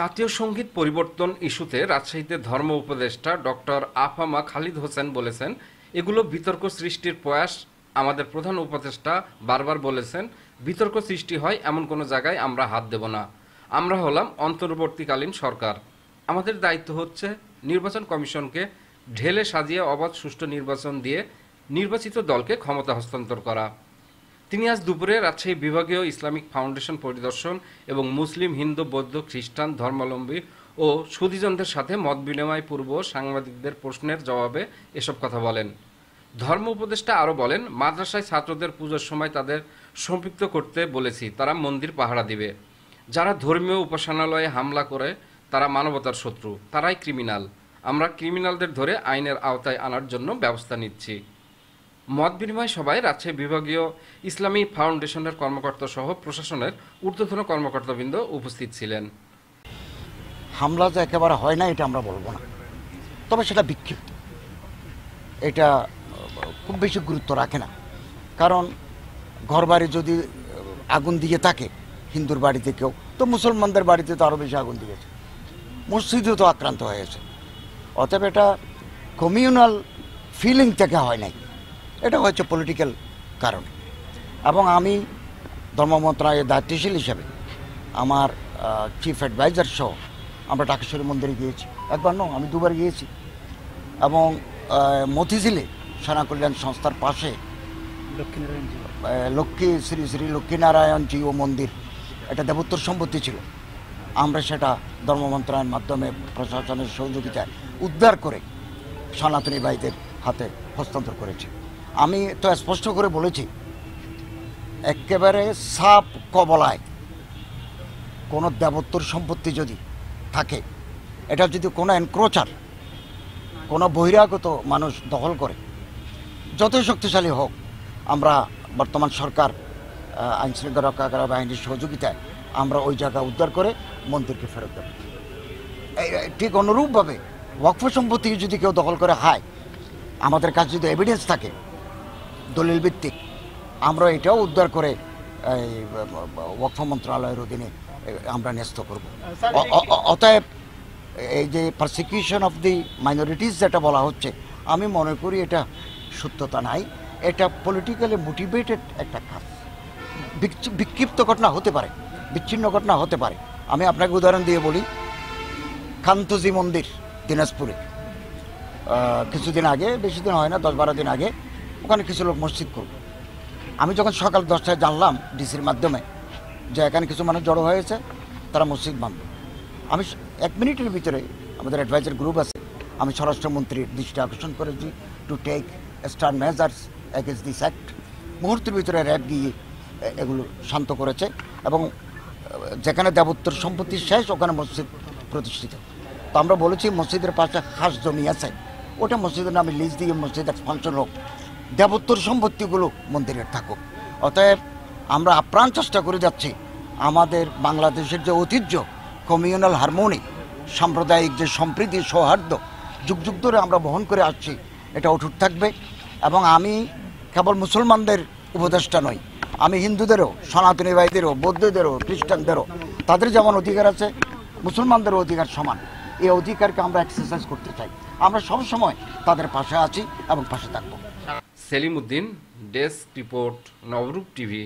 জাতীয় সঙ্গীত পরিবর্তন ইস্যুতে রাজশাহীতে ধর্ম উপদেষ্টা ডক্টর আফামা খালিদ হোসেন বলেছেন এগুলো বিতর্ক সৃষ্টির প্রয়াস আমাদের প্রধান উপদেষ্টা বারবার বলেছেন বিতর্ক সৃষ্টি হয় এমন কোনো জায়গায় আমরা হাত দেব না আমরা হলাম অন্তর্বর্তীকালীন সরকার আমাদের দায়িত্ব হচ্ছে নির্বাচন কমিশনকে ঢেলে সাজিয়ে অবাধ সুষ্ঠু নির্বাচন দিয়ে নির্বাচিত দলকে ক্ষমতা হস্তান্তর করা তিনি আজ দুপুরে রাজশাহী বিভাগীয় ইসলামিক ফাউন্ডেশন পরিদর্শন এবং মুসলিম হিন্দু বৌদ্ধ খ্রিস্টান ধর্মাবলম্বী ও সুদীজনদের সাথে মত বিনিময় পূর্ব সাংবাদিকদের প্রশ্নের জবাবে এসব কথা বলেন ধর্ম উপদেষ্টা আরও বলেন মাদ্রাসায় ছাত্রদের পুজোর সময় তাদের সম্পৃক্ত করতে বলেছি তারা মন্দির পাহারা দিবে যারা ধর্মীয় উপাসনালয়ে হামলা করে তারা মানবতার শত্রু তারাই ক্রিমিনাল আমরা ক্রিমিনালদের ধরে আইনের আওতায় আনার জন্য ব্যবস্থা নিচ্ছি মত বিনিময় সভায় রাজশাহী বিভাগীয় ইসলামী ফাউন্ডেশনের কর্মকর্তা সহ প্রশাসনের ঊর্ধ্বতন কর্মকর্তাবৃন্দ উপস্থিত ছিলেন হামলা যে একেবারে হয় না এটা আমরা বলবো না তবে সেটা বিক্ষিপ্ত এটা খুব বেশি গুরুত্ব রাখে না কারণ ঘরবাড়ি যদি আগুন দিয়ে থাকে হিন্দুর বাড়িতে কেউ তো মুসলমানদের বাড়িতে তো আরও বেশি আগুন দিয়েছে মসজিদেও তো আক্রান্ত হয়েছে অতএব এটা কমিউনাল ফিলিং থেকে হয় নাই এটা হচ্ছে পলিটিক্যাল কারণ এবং আমি ধর্ম মন্ত্রণালয়ের দায়িত্বশীল হিসাবে আমার চিফ অ্যাডভাইজার সহ আমরা টাকেশ্বরী মন্দিরে গিয়েছি একবার ন আমি দুবার গিয়েছি এবং মতিঝিলে সেনা কল্যাণ সংস্থার পাশে লক্ষ্মী শ্রী শ্রী লক্ষ্মীনারায়ণ ও মন্দির এটা দেবোত্তর সম্পত্তি ছিল আমরা সেটা ধর্ম মন্ত্রণালয়ের মাধ্যমে প্রশাসনের সহযোগিতায় উদ্ধার করে সনাতনী ভাইদের হাতে হস্তান্তর করেছি আমি তো স্পষ্ট করে বলেছি একেবারে সাপ কবলায় কোনো দেবত্বর সম্পত্তি যদি থাকে এটা যদি কোনো এনক্রোচার কোনো বহিরাগত মানুষ দখল করে যতই শক্তিশালী হোক আমরা বর্তমান সরকার আইনশৃঙ্খলা রক্ষাকারী বাহিনীর সহযোগিতায় আমরা ওই জায়গা উদ্ধার করে মন্দিরকে ফেরত দেব ঠিক অনুরূপভাবে ওয়াকফ সম্পত্তি যদি কেউ দখল করে হয় আমাদের কাছে যদি এভিডেন্স থাকে দলিল ভিত্তিক আমরা এটাও উদ্ধার করে এই ওয়াকফ মন্ত্রণালয়ের অধীনে আমরা ন্যস্ত করব অতএব এই যে প্রসিকিউশন অফ দি মাইনরিটিস যেটা বলা হচ্ছে আমি মনে করি এটা সত্যতা নাই এটা পলিটিক্যালি মোটিভেটেড একটা কাজ বিক্ষিপ্ত ঘটনা হতে পারে বিচ্ছিন্ন ঘটনা হতে পারে আমি আপনাকে উদাহরণ দিয়ে বলি কান্তজি মন্দির দিনাজপুরে কিছুদিন আগে বেশি দিন হয় না দশ বারো দিন আগে ওখানে কিছু লোক মসজিদ করবে আমি যখন সকাল দশটায় জানলাম ডিসির মাধ্যমে যে এখানে কিছু মানুষ জড়ো হয়েছে তারা মসজিদ বাঁধবে আমি এক মিনিটের ভিতরে আমাদের অ্যাডভাইজার গ্রুপ আছে আমি স্বরাষ্ট্রমন্ত্রীর দৃষ্টি আকর্ষণ করেছি to take stern measures against this act মুহূর্তের ভিতরে র্যাব গিয়ে এগুলো শান্ত করেছে এবং যেখানে দেবত্তর সম্পত্তি শেষ ওখানে মসজিদ প্রতিষ্ঠিত তো আমরা বলেছি মসজিদের পাশে খাস জমি আছে ওটা মসজিদের নামে লিজ দিয়ে মসজিদ এক্সপানশন হোক দেবত্তর সম্পত্তিগুলো মন্দিরের থাকুক অতএব আমরা আপ্রাণ চেষ্টা করে যাচ্ছি আমাদের বাংলাদেশের যে ঐতিহ্য কমিউনাল হারমোনি সাম্প্রদায়িক যে সম্প্রীতি সৌহার্দ্য যুগ যুগ ধরে আমরা বহন করে আসছি এটা অটুট থাকবে এবং আমি কেবল মুসলমানদের উপদেষ্টা নই আমি হিন্দুদেরও সনাতনী ভাইদেরও বৌদ্ধদেরও খ্রিস্টানদেরও তাদের যেমন অধিকার আছে মুসলমানদেরও অধিকার সমান এই অধিকারকে আমরা এক্সারসাইজ করতে চাই আমরা সবসময় তাদের পাশে আছি এবং পাশে থাকবো Salim Uddin desk report Nabarup TV